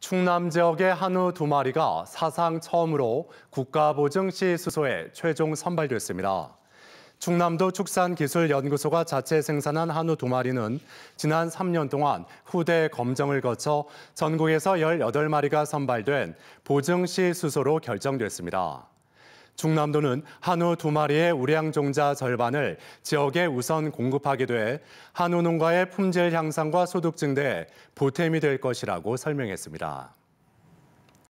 충남 지역의 한우 두 마리가 사상 처음으로 국가보증시 수소에 최종 선발됐습니다. 충남도 축산기술연구소가 자체 생산한 한우 두 마리는 지난 3년 동안 후대 검정을 거쳐 전국에서 18마리가 선발된 보증시 수소로 결정됐습니다. 중남도는 한우 두 마리의 우량 종자 절반을 지역에 우선 공급하기도 해 한우 농가의 품질 향상과 소득 증대에 보탬이 될 것이라고 설명했습니다.